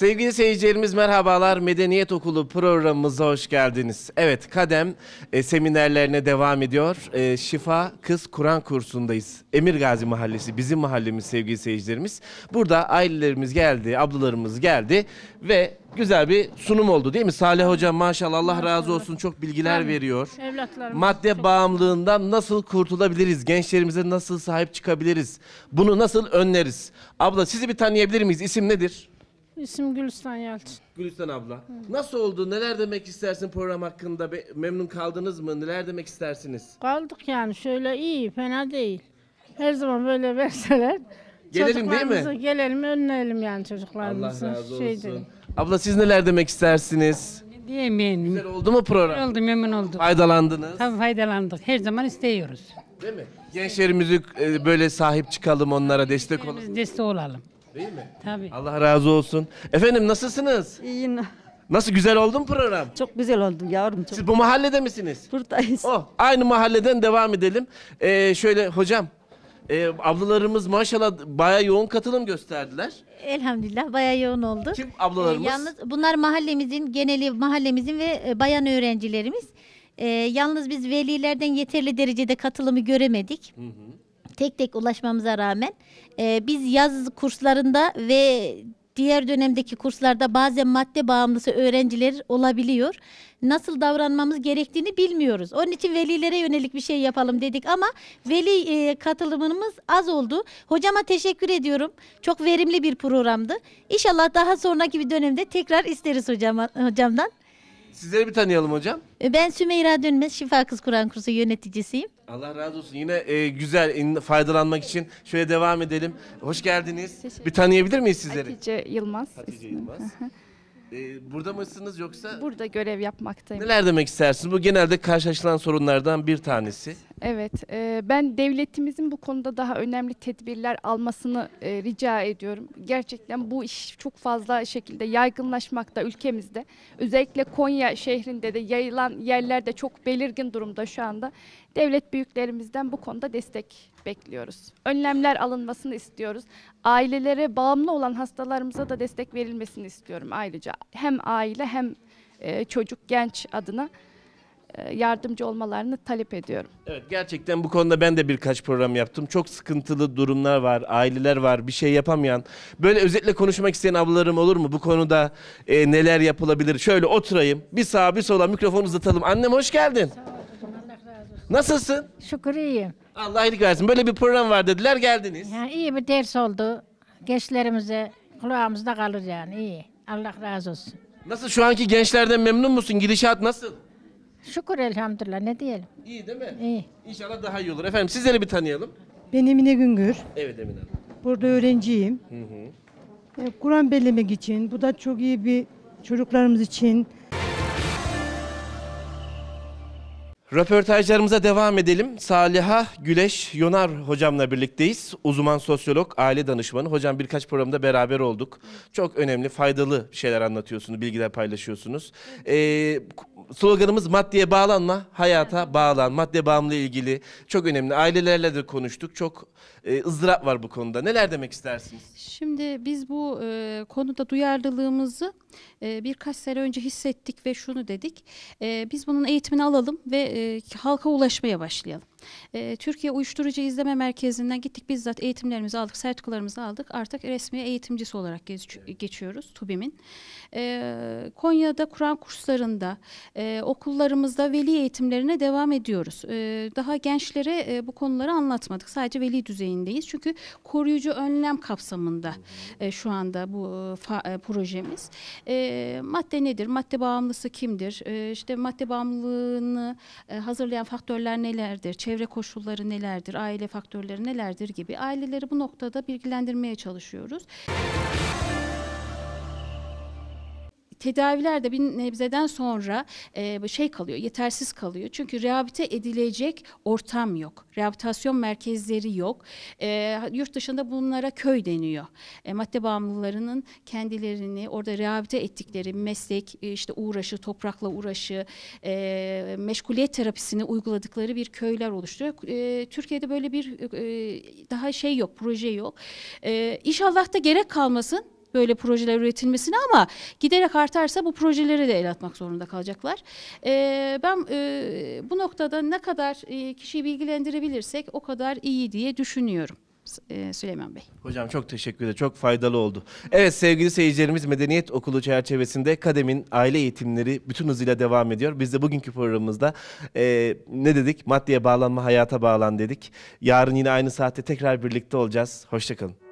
Sevgili seyircilerimiz merhabalar. Medeniyet Okulu programımıza hoş geldiniz. Evet, Kadem e, seminerlerine devam ediyor. E, Şifa Kız Kur'an kursundayız. Emir Gazi Mahallesi bizim mahallemiz sevgili seyircilerimiz. Burada ailelerimiz geldi, ablalarımız geldi ve güzel bir sunum oldu değil mi? Salih Hocam maşallah Allah razı olsun çok bilgiler veriyor. Evlatlarımız Madde çok- bağımlılığından nasıl kurtulabiliriz? Gençlerimize nasıl sahip çıkabiliriz? Bunu nasıl önleriz? Abla sizi bir tanıyabilir miyiz? İsim nedir? İsim Gülistan Yalçın. Gülistan abla. Nasıl oldu? Neler demek istersin program hakkında? Be- memnun kaldınız mı? Neler demek istersiniz? Kaldık yani şöyle iyi fena değil. Her zaman böyle verseler. Gelelim değil mi? çocuklarımızı Gelelim önleyelim yani Allah çocuklarımızı. razı şey olsun. Abla siz neler demek istersiniz? Diyemeyelim. Güzel oldu mu program? Oldu memnun olduk. Faydalandınız. Tabii faydalandık. Her zaman istiyoruz. Değil mi? Gençlerimizi e, böyle sahip çıkalım onlara destek olalım. destek olalım. Değil mi? Tabii. Allah razı olsun. Efendim nasılsınız? İyiyim. Nasıl güzel oldun program? Çok güzel oldum yavrum. Çok. Siz bu mahallede misiniz? Buradayız. Oh, aynı mahalleden devam edelim. Ee, şöyle hocam, e, ablalarımız maşallah baya yoğun katılım gösterdiler. Elhamdülillah baya yoğun oldu. Kim ablalarımız? Ee, yalnız bunlar mahallemizin geneli mahallemizin ve e, bayan öğrencilerimiz. Ee, yalnız biz velilerden yeterli derecede katılımı göremedik. Hı hı tek tek ulaşmamıza rağmen e, biz yaz kurslarında ve diğer dönemdeki kurslarda bazen madde bağımlısı öğrenciler olabiliyor. Nasıl davranmamız gerektiğini bilmiyoruz. Onun için velilere yönelik bir şey yapalım dedik ama veli e, katılımımız az oldu. Hocama teşekkür ediyorum. Çok verimli bir programdı. İnşallah daha sonraki bir dönemde tekrar isteriz hocama, hocamdan. Sizleri bir tanıyalım hocam. E, ben Sümeyra Dönmez, Şifa Kız Kur'an Kursu yöneticisiyim. Allah razı olsun. Yine e, güzel in- faydalanmak için şöyle devam edelim. Hoş geldiniz. Teşekkür Bir tanıyabilir miyiz sizleri? Hatice Yılmaz. Hatice Yılmaz. E, burada mısınız yoksa Burada görev yapmaktayım. neler demek istersiniz? Bu genelde karşılaşılan sorunlardan bir tanesi. Evet, e, ben devletimizin bu konuda daha önemli tedbirler almasını e, rica ediyorum. Gerçekten bu iş çok fazla şekilde yaygınlaşmakta ülkemizde. Özellikle Konya şehrinde de yayılan yerlerde çok belirgin durumda şu anda. Devlet büyüklerimizden bu konuda destek bekliyoruz. Önlemler alınmasını istiyoruz. Ailelere bağımlı olan hastalarımıza da destek verilmesini istiyorum ayrıca. Hem aile hem e, çocuk genç adına. E, yardımcı olmalarını talep ediyorum. Evet gerçekten bu konuda ben de birkaç program yaptım. Çok sıkıntılı durumlar var, aileler var, bir şey yapamayan. Böyle özetle konuşmak isteyen ablalarım olur mu? Bu konuda e, neler yapılabilir? Şöyle oturayım, bir sağa bir sola mikrofonu uzatalım. Annem hoş geldin. Nasılsın? Şükür iyiyim. Allah iyilik versin. Böyle bir program var dediler geldiniz. Yani iyi bir ders oldu. Gençlerimize kulağımızda kalır yani iyi. Allah razı olsun. Nasıl şu anki gençlerden memnun musun? Gidişat nasıl? Şükür elhamdülillah ne diyelim. İyi değil mi? İyi. İnşallah daha iyi olur. Efendim sizleri bir tanıyalım. Ben Emine Güngör. Evet Emine Hanım. Burada öğrenciyim. Hı hı. E, Kur'an bellemek için. Bu da çok iyi bir çocuklarımız için. Röportajlarımıza devam edelim. Saliha Güleş Yonar hocamla birlikteyiz. Uzman sosyolog, aile danışmanı. Hocam birkaç programda beraber olduk. Çok önemli, faydalı şeyler anlatıyorsunuz, bilgiler paylaşıyorsunuz. Ee, sloganımız maddeye bağlanma, hayata bağlan. Madde bağımlı ilgili çok önemli. Ailelerle de konuştuk. Çok e, ızdırap var bu konuda. Neler demek istersiniz? Şimdi biz bu e, konuda duyarlılığımızı e, birkaç sene önce hissettik ve şunu dedik. E, biz bunun eğitimini alalım ve e, halka ulaşmaya başlayalım. E, Türkiye Uyuşturucu İzleme Merkezi'nden gittik bizzat eğitimlerimizi aldık, sertifikalarımızı aldık. Artık resmi eğitimcisi olarak geçiyoruz TUBİM'in. E, Konya'da Kur'an kurslarında, e, okullarımızda veli eğitimlerine devam ediyoruz. E, daha gençlere e, bu konuları anlatmadık. Sadece veli düzeyindeyiz. Çünkü koruyucu önlem kapsamında e, şu anda bu e, fa, e, projemiz. E, madde nedir? Madde bağımlısı kimdir? E, işte madde bağımlılığını e, hazırlayan faktörler nelerdir? çevre koşulları nelerdir, aile faktörleri nelerdir gibi aileleri bu noktada bilgilendirmeye çalışıyoruz. Tedavilerde bir nebzeden sonra e, şey kalıyor, yetersiz kalıyor. Çünkü rehabilite edilecek ortam yok. Rehabilitasyon merkezleri yok. E, yurt dışında bunlara köy deniyor. E, madde bağımlılarının kendilerini orada rehabilite ettikleri meslek, e, işte uğraşı, toprakla uğraşı, e, meşguliyet terapisini uyguladıkları bir köyler oluşturuyor. E, Türkiye'de böyle bir e, daha şey yok, proje yok. E, inşallah da gerek kalmasın böyle projeler üretilmesini ama giderek artarsa bu projelere de el atmak zorunda kalacaklar. E, ben e, bu noktada ne kadar e, kişiyi bilgilendirebilirsek o kadar iyi diye düşünüyorum. E, Süleyman Bey. Hocam çok teşekkür ederim. Çok faydalı oldu. Evet sevgili seyircilerimiz Medeniyet Okulu çerçevesinde Kadem'in aile eğitimleri bütün hızıyla devam ediyor. Biz de bugünkü programımızda e, ne dedik? Maddeye bağlanma hayata bağlan dedik. Yarın yine aynı saatte tekrar birlikte olacağız. Hoşçakalın.